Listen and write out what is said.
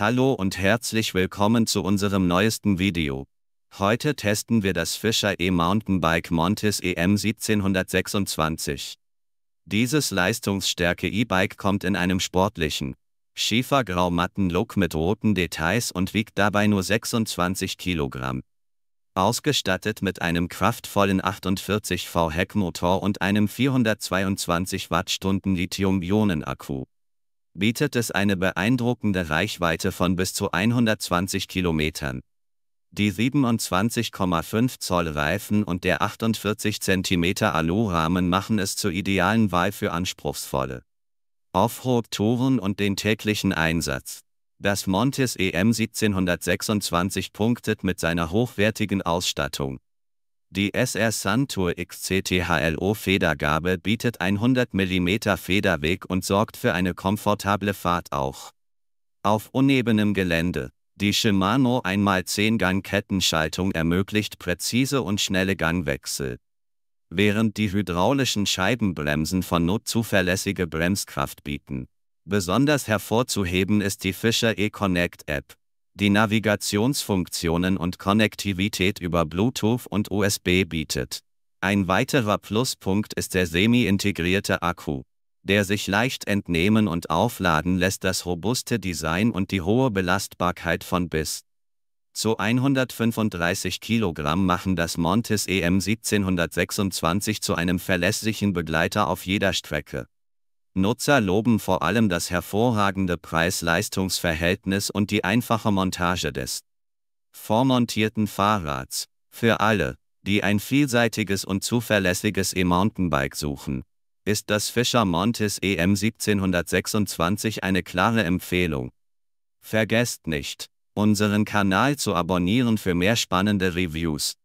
Hallo und herzlich willkommen zu unserem neuesten Video. Heute testen wir das Fischer E-Mountainbike Montes EM 1726. Dieses leistungsstärke E-Bike kommt in einem sportlichen, schiefergrau-matten Look mit roten Details und wiegt dabei nur 26 Kilogramm. Ausgestattet mit einem kraftvollen 48 v Heckmotor und einem 422 Wattstunden Lithium-Ionen-Akku bietet es eine beeindruckende Reichweite von bis zu 120 Kilometern. Die 27,5 Zoll Reifen und der 48 cm Alurahmen machen es zur idealen Wahl für anspruchsvolle Offroad-Touren und den täglichen Einsatz. Das Montes EM 1726 punktet mit seiner hochwertigen Ausstattung. Die SR Suntour XCTHLO Federgabe bietet 100 mm Federweg und sorgt für eine komfortable Fahrt auch. Auf unebenem Gelände. Die Shimano 1x10-Gang-Kettenschaltung ermöglicht präzise und schnelle Gangwechsel. Während die hydraulischen Scheibenbremsen von Not zuverlässige Bremskraft bieten. Besonders hervorzuheben ist die Fischer E-Connect App die Navigationsfunktionen und Konnektivität über Bluetooth und USB bietet. Ein weiterer Pluspunkt ist der semi-integrierte Akku, der sich leicht entnehmen und aufladen lässt. Das robuste Design und die hohe Belastbarkeit von bis zu 135 Kilogramm machen das Montes EM 1726 zu einem verlässlichen Begleiter auf jeder Strecke. Nutzer loben vor allem das hervorragende Preis-Leistungs-Verhältnis und die einfache Montage des vormontierten Fahrrads. Für alle, die ein vielseitiges und zuverlässiges E-Mountainbike suchen, ist das Fischer Montes EM 1726 eine klare Empfehlung. Vergesst nicht, unseren Kanal zu abonnieren für mehr spannende Reviews.